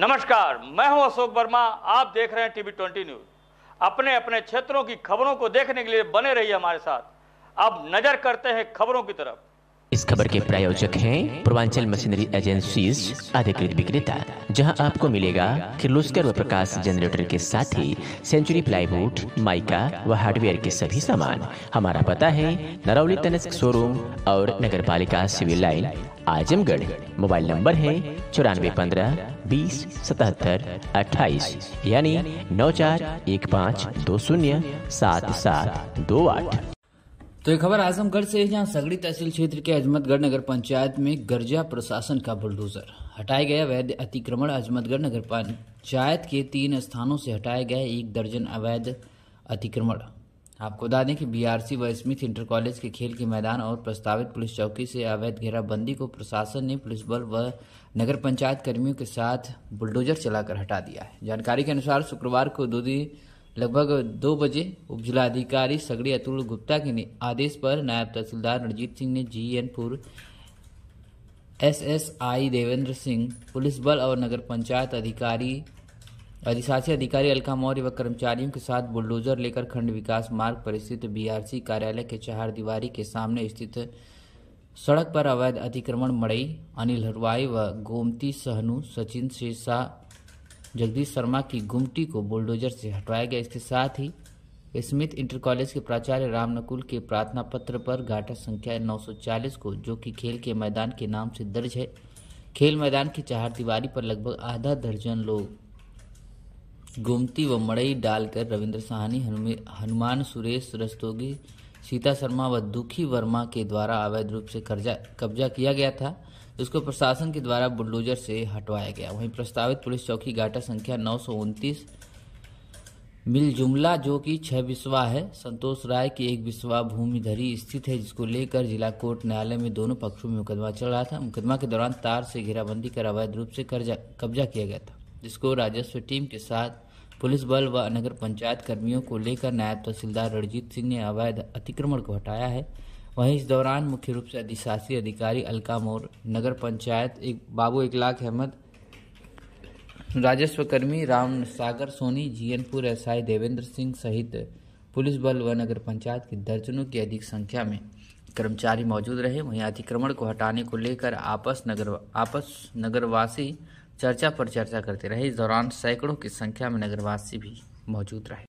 नमस्कार मैं हूं अशोक वर्मा आप देख रहे हैं टीवी ट्वेंटी न्यूज अपने अपने क्षेत्रों की खबरों को देखने के लिए बने रहिए हमारे साथ अब नजर करते हैं खबरों की तरफ इस खबर के प्रायोजक हैं पूर्वांचल मशीनरी एजेंसी अधिकृत विक्रेता जहां आपको मिलेगा किर्लोस्कर व प्रकाश जनरेटर के साथ ही सेंचुरी प्लाईवुड माइका व हार्डवेयर के सभी सामान हमारा पता है नरौली तनस्क शोरूम और नगर पालिका civil line Azamgarh mobile number है चौरानवे पंद्रह बीस सतहत्तर अट्ठाईस यानी नौ चार एक पाँच दो शून्य सात सात दो आठ तो एक खबर आजमगढ़ से है जहां सगड़ी तहसील क्षेत्र के अजमतगढ़ नगर पंचायत में गर्जा प्रशासन का बुलडोजर हटाया गया अवैध अतिक्रमण अजमतगढ़ नगर पंचायत के तीन स्थानों से हटाया गया एक दर्जन अवैध अतिक्रमण आपको बता दें कि बीआरसी व स्मिथ इंटर कॉलेज के खेल के मैदान और प्रस्तावित पुलिस चौकी से अवैध घेराबंदी को प्रशासन ने पुलिस बल व नगर पंचायत कर्मियों के साथ बुलडोजर चलाकर हटा दिया है जानकारी के अनुसार शुक्रवार को दो दिन लगभग दो बजे उप जिलाधिकारी सगड़ी अतुल गुप्ता के आदेश पर नायब तहसीलदार रणजीत सिंह ने Gyanpur S S I Devendra Singh police बल और नगर पंचायत अधिकारी अधिशासी अधिकारी अलका मौर्य व कर्मचारियों के साथ बुलडोजर लेकर खंड विकास मार्ग पर स्थित बीआरसी कार्यालय के चार दीवारी के सामने स्थित सड़क पर अवैध अतिक्रमण मड़ई अनिल हरवाई व गोमती सहनू सचिन शेरशाह जगदीश शर्मा की गुमटी को बुलडोजर से हटवाया गया इसके साथ ही स्मिथ इंटर कॉलेज के प्राचार्य रामनकुल के प्रार्थना पत्र पर घाटा संख्या 940 को जो कि खेल के मैदान के नाम से दर्ज है खेल मैदान की चार दीवारी पर लगभग आधा दर्जन लोग गुमती व मड़ई डालकर रविंद्र साहनी हनुमान सुरेश रस्तोगी सीता शर्मा व दुखी वर्मा के द्वारा अवैध रूप से कर्जा कब्जा किया गया था जिसको प्रशासन के द्वारा बुलडोजर से हटवाया गया वहीं प्रस्तावित पुलिस चौकी घाटा संख्या नौ मिल जुमला जो कि छह विश्वा है संतोष राय की एक बिस्वा भूमिधरी स्थित है जिसको लेकर जिला कोर्ट न्यायालय में दोनों पक्षों में मुकदमा चल रहा था मुकदमा के दौरान तार से घेराबंदी कर अवैध रूप से कर्जा कब्जा किया गया था जिसको राजस्व टीम के साथ पुलिस बल व नगर पंचायत कर्मियों को लेकर नायब तहसीलदार रणजीत सिंह ने अवैध अतिक्रमण को हटाया है वहीं इस दौरान मुख्य रूप से अधिशासी अधिकारी अलका मोर नगर पंचायत एक बाबू इकलाक अहमद राजस्व कर्मी राम सागर सोनी जीएनपुर एसआई देवेंद्र सिंह सहित पुलिस बल व नगर पंचायत के दर्जनों की अधिक संख्या में कर्मचारी मौजूद रहे वहीं अतिक्रमण को हटाने को लेकर आपस नगर आपस नगरवासी चर्चा पर चर्चा करते रहे इस दौरान सैकड़ों की संख्या में नगरवासी भी मौजूद रहे